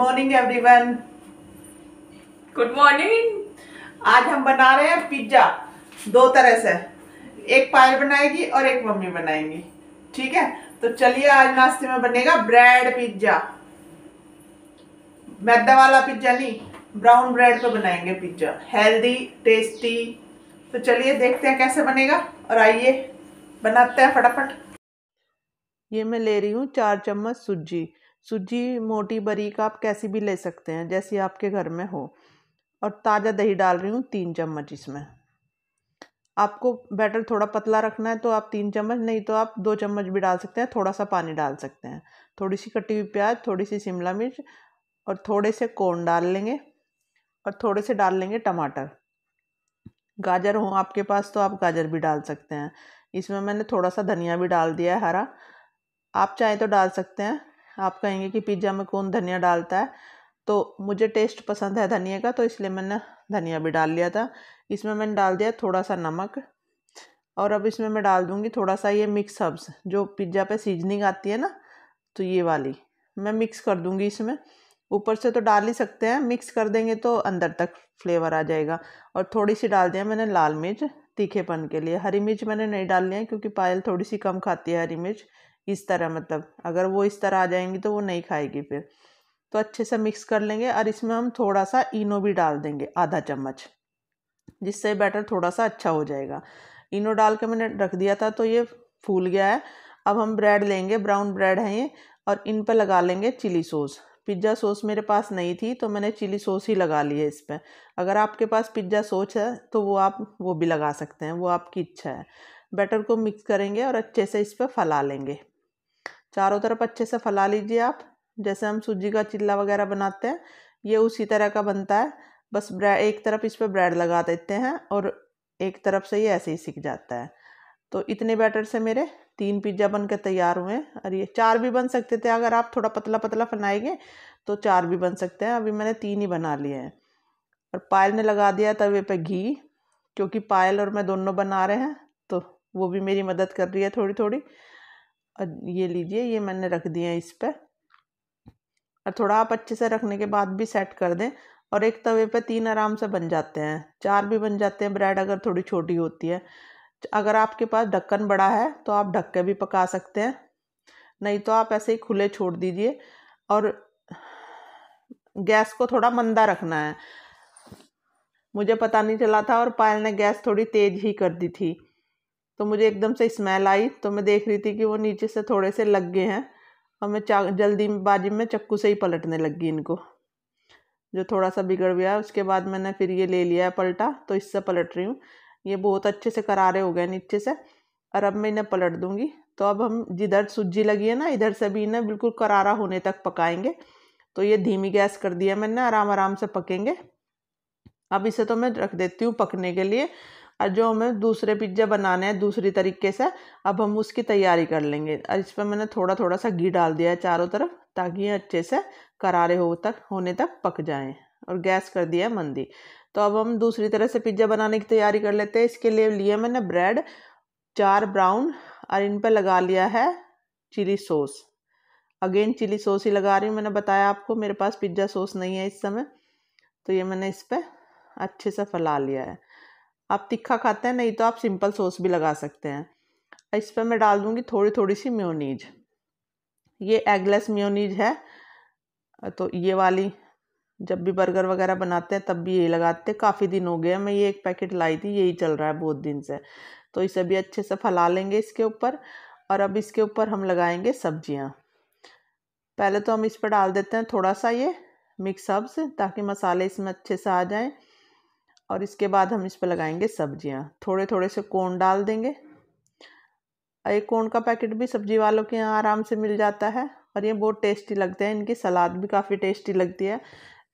morning everyone good morning आज हम बना रहे हैं पिज्जा दो तरह से एक पायल बनाएगी और एक मम्मी बनाएंगी ठीक है तो चलिए आज नाश्ते में बनेगा ब्रेड पिज्जा मैदा वाला पिज्जा नहीं ब्राउन ब्रेड पे बनाएंगे पिज्जा हेल्दी टेस्टी तो चलिए देखते हैं कैसे बनेगा और आइए बनाते हैं फटाफट ये मैं ले रही हूँ चार चम्मच सूजी सूजी मोटी बरीक आप कैसी भी ले सकते हैं जैसी आपके घर में हो और ताज़ा दही डाल रही हूँ तीन चम्मच इसमें आपको बैटर थोड़ा पतला रखना है तो आप तीन चम्मच नहीं तो आप दो चम्मच भी डाल सकते हैं थोड़ा सा पानी डाल सकते हैं थोड़ी सी कटी हुई प्याज थोड़ी सी शिमला मिर्च और थोड़े से कोन डाल लेंगे और थोड़े से डाल लेंगे टमाटर गाजर हो आपके पास तो आप गाजर भी डाल सकते हैं इसमें मैंने थोड़ा सा धनिया भी डाल दिया है हरा आप चाहें तो डाल सकते हैं आप कहेंगे कि पिज्ज़ा में कौन धनिया डालता है तो मुझे टेस्ट पसंद है धनिया का तो इसलिए मैंने धनिया भी डाल लिया था इसमें मैंने डाल दिया थोड़ा सा नमक और अब इसमें मैं डाल दूँगी थोड़ा सा ये मिक्स हर्ब्स जो पिज्ज़ा पे सीजनिंग आती है ना तो ये वाली मैं मिक्स कर दूँगी इसमें ऊपर से तो डाल ही सकते हैं मिक्स कर देंगे तो अंदर तक फ्लेवर आ जाएगा और थोड़ी सी डाल दिया मैंने लाल मिर्च तीखेपन के लिए हरी मिर्च मैंने नहीं डाल लिया क्योंकि पायल थोड़ी सी कम खाती है हरी मिर्च इस तरह मतलब अगर वो इस तरह आ जाएंगी तो वो नहीं खाएगी फिर तो अच्छे से मिक्स कर लेंगे और इसमें हम थोड़ा सा इनो भी डाल देंगे आधा चम्मच जिससे बैटर थोड़ा सा अच्छा हो जाएगा इनो डाल के मैंने रख दिया था तो ये फूल गया है अब हम ब्रेड लेंगे ब्राउन ब्रेड है ये और इन पर लगा लेंगे चिली सॉस पिज्ज़ा सॉस मेरे पास नहीं थी तो मैंने चिली सॉस ही लगा लिया है इस पर अगर आपके पास पिज्ज़ा सॉस है तो वो आप वो भी लगा सकते हैं वो आपकी इच्छा है बैटर को मिक्स करेंगे और अच्छे से इस पर फैला लेंगे चारों तरफ अच्छे से फैला लीजिए आप जैसे हम सूजी का चिल्ला वगैरह बनाते हैं ये उसी तरह का बनता है बस ब्रेड एक तरफ इस पर ब्रेड लगा देते हैं और एक तरफ से ये ऐसे ही सीख जाता है तो इतने बैटर से मेरे तीन पिज्ज़ा बन के तैयार हुए और ये चार भी बन सकते थे अगर आप थोड़ा पतला पतला फनाएंगे तो चार भी बन सकते हैं अभी मैंने तीन ही बना लिए हैं और पायल ने लगा दिया तवे पे घी क्योंकि पायल और मैं दोनों बना रहे हैं तो वो भी मेरी मदद कर रही है थोड़ी थोड़ी ये लीजिए ये मैंने रख दिया इस पर और थोड़ा आप अच्छे से रखने के बाद भी सेट कर दें और एक तवे पे तीन आराम से बन जाते हैं चार भी बन जाते हैं ब्रेड अगर थोड़ी छोटी होती है अगर आपके पास ढक्कन बड़ा है तो आप ढक के भी पका सकते हैं नहीं तो आप ऐसे ही खुले छोड़ दीजिए और गैस को थोड़ा मंदा रखना है मुझे पता नहीं चला था और पायल ने गैस थोड़ी तेज़ ही कर दी थी तो मुझे एकदम से स्मेल आई तो मैं देख रही थी कि वो नीचे से थोड़े से लग गए हैं और मैं चा जल्दी बाजी में चक्कू से ही पलटने लगी इनको जो थोड़ा सा बिगड़ गया उसके बाद मैंने फिर ये ले लिया है पलटा तो इससे पलट रही हूँ ये बहुत अच्छे से करारे हो गए नीचे से और अब मैं इन्हें पलट दूँगी तो अब हम जिधर सूजी लगी है ना इधर से भी इन्हें बिल्कुल करारा होने तक पकाएंगे तो ये धीमी गैस कर दिया मैंने आराम आराम से पकेंगे अब इसे तो मैं रख देती हूँ पकने के लिए और जो हमें दूसरे पिज्ज़ा बनाने हैं दूसरी तरीके से अब हम उसकी तैयारी कर लेंगे और इस पर मैंने थोड़ा थोड़ा सा घी डाल दिया है चारों तरफ ताकि ये अच्छे से करारे हो तक होने तक पक जाएँ और गैस कर दिया है मंदी तो अब हम दूसरी तरह से पिज्ज़ा बनाने की तैयारी कर लेते हैं इसके लिए लिया मैंने ब्रेड चार ब्राउन और इन पर लगा लिया है chilli sauce again chilli sauce ही लगा रही हूँ मैंने बताया आपको मेरे पास पिज्ज़ा सॉस नहीं है इस समय तो ये मैंने इस पर अच्छे से फैला लिया है आप तिखा खाते हैं नहीं तो आप सिंपल सॉस भी लगा सकते हैं इस पर मैं डाल दूँगी थोड़ी थोड़ी सी म्योनीज ये एगलेस म्योनीज है तो ये वाली जब भी बर्गर वगैरह बनाते हैं तब भी यही लगाते हैं काफ़ी दिन हो गए मैं ये एक पैकेट लाई थी यही चल रहा है बहुत दिन से तो इसे भी अच्छे से फैला लेंगे इसके ऊपर और अब इसके ऊपर हम लगाएंगे सब्जियाँ पहले तो हम इस पर डाल देते हैं थोड़ा सा ये मिक्स सब्ज़ ताकि मसाले इसमें अच्छे से आ जाएँ और इसके बाद हम इस पर लगाएंगे सब्जियाँ थोड़े थोड़े से कोन डाल देंगे एक कोन का पैकेट भी सब्जी वालों के यहाँ आराम से मिल जाता है और ये बहुत टेस्टी लगते हैं इनकी सलाद भी काफ़ी टेस्टी लगती है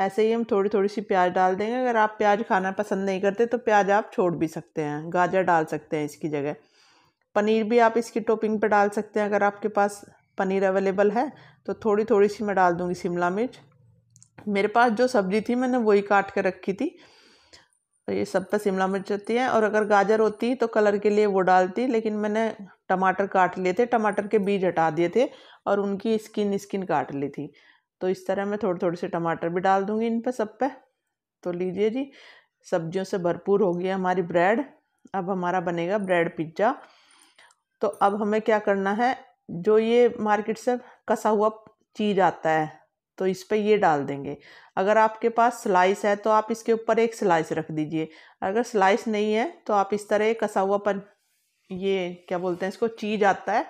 ऐसे ही हम थोड़ी थोड़ी सी प्याज डाल देंगे अगर आप प्याज खाना पसंद नहीं करते तो प्याज आप छोड़ भी सकते हैं गाजर डाल सकते हैं इसकी जगह पनीर भी आप इसकी टॉपिंग पर डाल सकते हैं अगर आपके पास पनीर अवेलेबल है तो थोड़ी थोड़ी सी मैं डाल दूँगी शिमला मिर्च मेरे पास जो सब्ज़ी थी मैंने वही काट कर रखी थी तो ये सब पे शिमला मिर्च होती है और अगर गाजर होती तो कलर के लिए वो डालती लेकिन मैंने टमाटर काट लिए थे टमाटर के बीज हटा दिए थे और उनकी स्किन स्किन काट ली थी तो इस तरह मैं थोड़े थोड़े से टमाटर भी डाल दूँगी इन पर सब पे तो लीजिए जी सब्जियों से भरपूर हो गई हमारी ब्रेड अब हमारा बनेगा ब्रेड पिज्ज़ा तो अब हमें क्या करना है जो ये मार्केट से कसा हुआ चीज़ आता है तो इस पर ये डाल देंगे अगर आपके पास स्लाइस है तो आप इसके ऊपर एक स्लाइस रख दीजिए अगर स्लाइस नहीं है तो आप इस तरह कसा हुआ पन ये क्या बोलते हैं इसको चीज आता है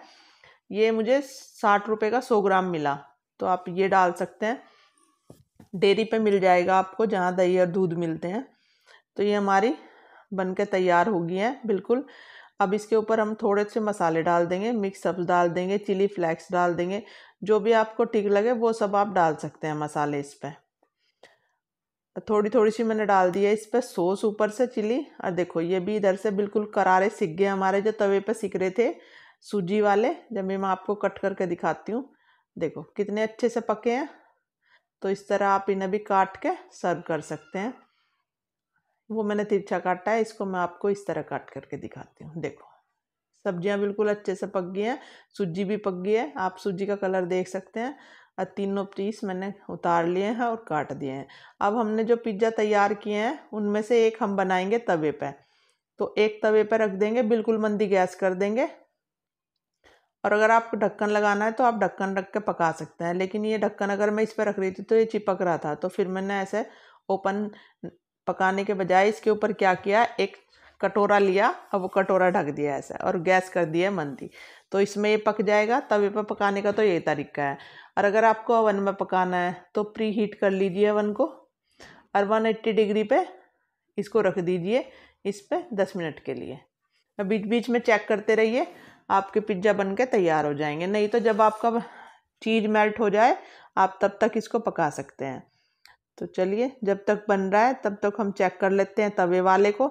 ये मुझे साठ रुपये का सौ ग्राम मिला तो आप ये डाल सकते हैं डेयरी पे मिल जाएगा आपको जहाँ दही और दूध मिलते हैं तो ये हमारी बन के तैयार होगी है बिल्कुल अब इसके ऊपर हम थोड़े से मसाले डाल देंगे मिक्स सब्ज डाल देंगे चिली फ्लैक्स डाल देंगे जो भी आपको ठीक लगे वो सब आप डाल सकते हैं मसाले इस पर थोड़ी थोड़ी सी मैंने डाल दी है इस पर सॉस ऊपर से चिली और देखो ये भी इधर से बिल्कुल करारे सिक गए हमारे जो तवे पर सिक रहे थे सूजी वाले जब मैं आपको कट करके दिखाती हूँ देखो कितने अच्छे से पके हैं तो इस तरह आप इन्हें भी काट के सर्व कर सकते हैं वो मैंने तिरछा काटा है इसको मैं आपको इस तरह काट करके दिखाती हूँ देखो सब्जियाँ बिल्कुल अच्छे से पक गई हैं सूजी भी पक गई है आप सूजी का कलर देख सकते हैं और तीनों पीस मैंने उतार लिए हैं और काट दिए हैं अब हमने जो पिज्ज़ा तैयार किए हैं उनमें से एक हम बनाएंगे तवे पर तो एक तवे पर रख देंगे बिल्कुल मंदी गैस कर देंगे और अगर आपको ढक्कन लगाना है तो आप ढक्कन रख के पका सकते हैं लेकिन ये ढक्कन अगर मैं इस पर रख रही थी तो ये चिपक रहा था तो फिर मैंने ऐसे ओपन पकाने के बजाय इसके ऊपर क्या किया एक कटोरा लिया और वो कटोरा ढक दिया ऐसा और गैस कर दिया मंदी तो इसमें ये पक जाएगा तवे पर पकाने का तो ये तरीका है और अगर आपको ओवन में पकाना है तो प्री हीट कर लीजिए ओवन को और वन एट्टी डिग्री पे इसको रख दीजिए इस पर दस मिनट के लिए बीच बीच में चेक करते रहिए आपके पिज्ज़ा बन के तैयार हो जाएंगे नहीं तो जब आपका चीज़ मेल्ट हो जाए आप तब तक इसको पका सकते हैं तो चलिए जब तक बन रहा है तब तक हम चेक कर लेते हैं तवे वाले को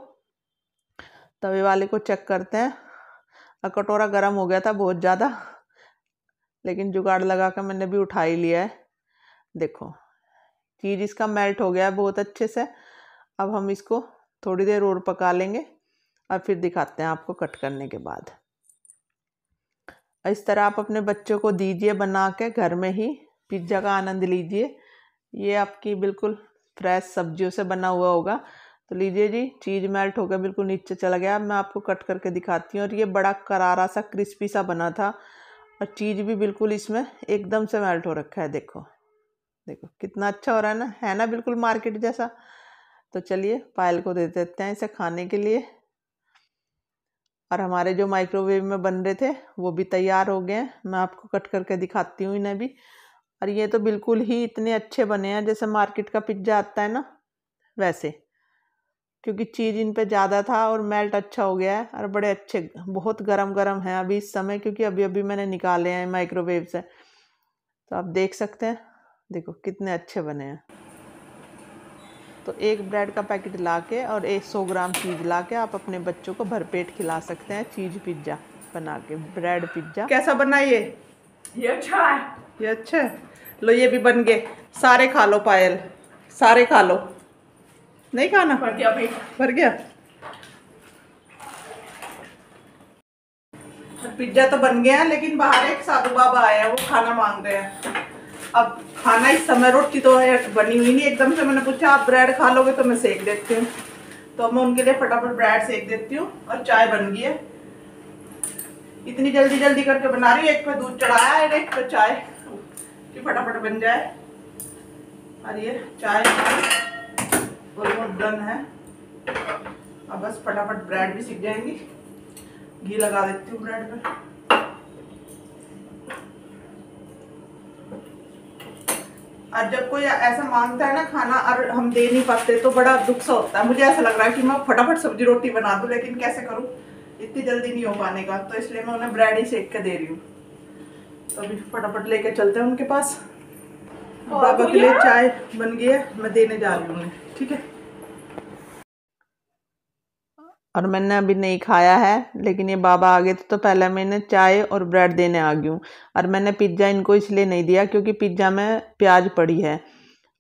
तवे वाले को चेक करते हैं कटोरा गर्म हो गया था बहुत ज़्यादा लेकिन जुगाड़ लगा कर मैंने भी उठा ही लिया है देखो चीज़ इसका मेल्ट हो गया है बहुत अच्छे से अब हम इसको थोड़ी देर और पका लेंगे और फिर दिखाते हैं आपको कट करने के बाद इस तरह आप अपने बच्चों को दीजिए बना के घर में ही पिज्ज़ा का आनंद लीजिए ये आपकी बिल्कुल फ्रेश सब्जियों से बना हुआ होगा तो लीजिए जी चीज़ मेल्ट हो गया बिल्कुल नीचे चला गया मैं आपको कट करके दिखाती हूँ और ये बड़ा करारा सा क्रिस्पी सा बना था और चीज़ भी बिल्कुल इसमें एकदम से मेल्ट हो रखा है देखो देखो कितना अच्छा हो रहा है ना है ना बिल्कुल मार्केट जैसा तो चलिए पायल को दे देते हैं इसे खाने के लिए और हमारे जो माइक्रोवेव में बन रहे थे वो भी तैयार हो गए हैं मैं आपको कट करके दिखाती हूँ इन्हें भी और ये तो बिल्कुल ही इतने अच्छे बने हैं जैसे मार्केट का पिज्ज़ा आता है ना वैसे क्योंकि चीज़ इन पे ज़्यादा था और मेल्ट अच्छा हो गया है और बड़े अच्छे बहुत गरम गरम हैं अभी इस समय क्योंकि अभी अभी मैंने निकाले हैं माइक्रोवेव से तो आप देख सकते हैं देखो कितने अच्छे बने हैं तो एक ब्रेड का पैकेट ला के और एक सौ ग्राम चीज़ ला के आप अपने बच्चों को भरपेट खिला सकते हैं चीज़ पिज्ज़ा बना के ब्रेड पिज्ज़ा कैसा बना ये ये अच्छा है ये अच्छा है लो ये भी बन गए सारे खा लो पायल सारे खा लो नहीं खाना भर गया भाई भर गया पिज्जा तो बन गया लेकिन बाहर एक साधु बाबा आया वो खाना मांग रहे हैं अब खाना इस समय रोटी तो बनी हुई नहीं एकदम से मैंने पूछा आप ब्रेड खा लोगे तो मैं सेक देती हूँ तो मैं उनके लिए फटाफट ब्रेड सेक देती हूँ और चाय बन गई है इतनी जल्दी जल्दी करके बना रही हूँ एक पे दूध चढ़ाया है एक पे चाय कि फटाफट बन जाए और ये चाय डन है अब बस फटाफट ब्रेड भी सीख जाएंगी घी लगा देती हूँ ब्रेड पर और जब कोई ऐसा मांगता है ना खाना और हम दे नहीं पाते तो बड़ा दुख सा होता है मुझे ऐसा लग रहा है कि मैं फटाफट सब्जी रोटी बना दूं लेकिन कैसे करूँ इतनी जल्दी नहीं हो पाने का तो इसलिए मैं उन्हें ब्रेड ही सेक के दे रही हूँ अभी तो फटाफट लेके चलते हैं उनके पास बाबा के लिए चाय बन गई है मैं देने जा रही हूँ उन्हें ठीक है और मैंने अभी नहीं खाया है लेकिन ये बाबा आ गए थे तो पहले मैंने चाय और ब्रेड देने आ गई हूँ और मैंने पिज्ज़ा इनको इसलिए नहीं दिया क्योंकि पिज्ज़ा में प्याज पड़ी है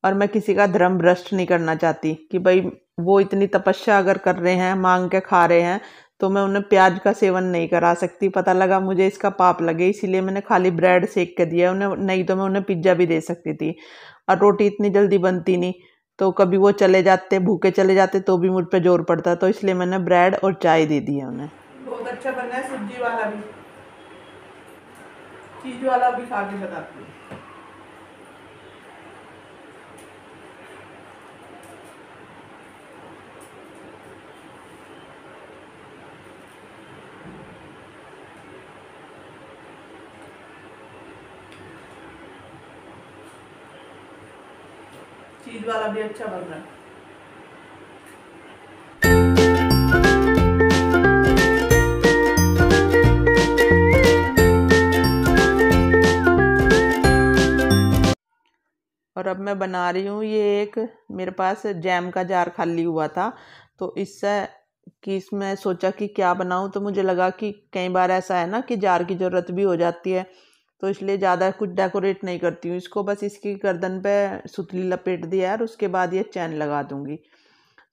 और मैं किसी का धर्म भ्रष्ट नहीं करना चाहती कि भाई वो इतनी तपस्या अगर कर रहे हैं मांग के खा रहे हैं तो मैं उन्हें प्याज का सेवन नहीं करा सकती पता लगा मुझे इसका पाप लगे इसीलिए मैंने खाली ब्रेड सेक के दिया उन्हें नहीं तो मैं उन्हें पिज्ज़ा भी दे सकती थी और रोटी इतनी जल्दी बनती नहीं तो कभी वो चले जाते भूखे चले जाते तो भी मुझ पर जोर पड़ता तो इसलिए मैंने ब्रेड और चाय दे दी है उन्हें बहुत अच्छा बना है सब्जी वाला भी चीज़ वाला भी खा के बताती हूँ ईद वाला भी अच्छा बन रहा है और अब मैं बना रही हूँ ये एक मेरे पास जैम का जार खाली हुआ था तो इससे कि इसमें सोचा कि क्या बनाऊँ तो मुझे लगा कि कई बार ऐसा है ना कि जार की ज़रूरत भी हो जाती है तो इसलिए ज़्यादा कुछ डेकोरेट नहीं करती हूँ इसको बस इसकी गर्दन पे सुतली लपेट दिया है और उसके बाद ये चैन लगा दूँगी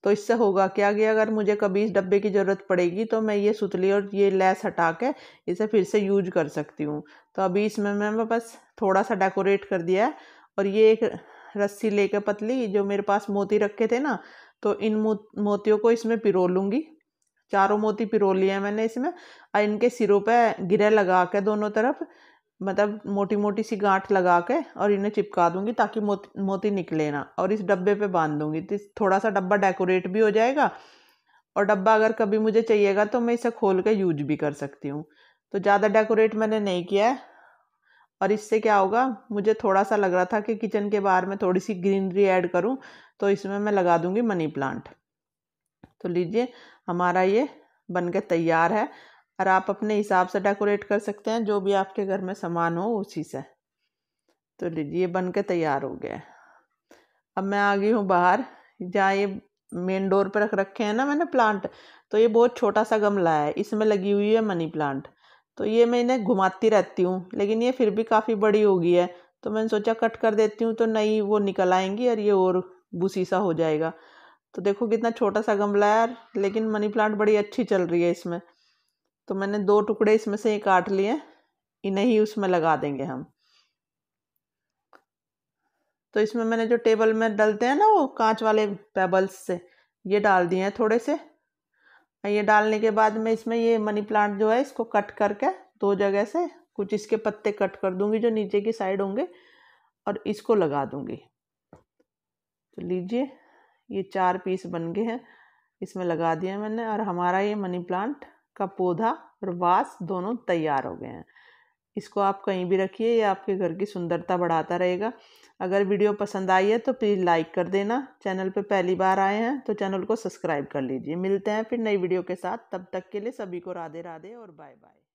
तो इससे होगा क्या कि अगर मुझे कभी इस डब्बे की ज़रूरत पड़ेगी तो मैं ये सुतली और ये लैस हटा के इसे फिर से यूज कर सकती हूँ तो अभी इसमें मैं बस थोड़ा सा डेकोरेट कर दिया है और ये एक रस्सी ले पतली जो मेरे पास मोती रखे थे ना तो इन मोतियों को इसमें पिरो लूँगी चारों मोती पिरो लिए हैं मैंने इसमें और इनके सिरों पर गिरे लगा के दोनों तरफ मतलब मोटी मोटी सी गांठ लगा के और इन्हें चिपका दूंगी ताकि मोती मोती निकले ना और इस डब्बे पे बांध दूंगी तो थोड़ा सा डब्बा डेकोरेट भी हो जाएगा और डब्बा अगर कभी मुझे चाहिएगा तो मैं इसे खोल के यूज भी कर सकती हूँ तो ज़्यादा डेकोरेट मैंने नहीं किया है और इससे क्या होगा मुझे थोड़ा सा लग रहा था कि किचन के बाहर में थोड़ी सी ग्रीनरी ऐड करूँ तो इसमें मैं लगा दूँगी मनी प्लांट तो लीजिए हमारा ये बन के तैयार है और आप अपने हिसाब से डेकोरेट कर सकते हैं जो भी आपके घर में सामान हो उसी से तो ये बन के तैयार हो गया अब मैं आ गई हूँ बाहर जहाँ ये मेन डोर पर रख रखे हैं ना मैंने प्लांट तो ये बहुत छोटा सा गमला है इसमें लगी हुई है मनी प्लांट तो ये मैं इन्हें घुमाती रहती हूँ लेकिन ये फिर भी काफ़ी बड़ी हो गई है तो मैंने सोचा कट कर देती हूँ तो नई वो निकल आएंगी और ये और भूसी सा हो जाएगा तो देखो कितना छोटा सा गमला है यार लेकिन मनी प्लांट बड़ी अच्छी चल रही है इसमें तो मैंने दो टुकड़े इसमें से काट लिए इन्हें ही उसमें लगा देंगे हम तो इसमें मैंने जो टेबल में डलते हैं ना वो कांच वाले पेबल्स से ये डाल दिए हैं थोड़े से ये डालने के बाद मैं इसमें ये मनी प्लांट जो है इसको कट करके दो जगह से कुछ इसके पत्ते कट कर दूंगी जो नीचे की साइड होंगे और इसको लगा दूंगी तो लीजिए ये चार पीस बन गए हैं इसमें लगा दिया मैंने और हमारा ये मनी प्लांट का पौधा और वास दोनों तैयार हो गए हैं इसको आप कहीं भी रखिए ये आपके घर की सुंदरता बढ़ाता रहेगा अगर वीडियो पसंद आई है तो प्लीज़ लाइक कर देना चैनल पर पहली बार आए हैं तो चैनल को सब्सक्राइब कर लीजिए मिलते हैं फिर नई वीडियो के साथ तब तक के लिए सभी को राधे राधे और बाय बाय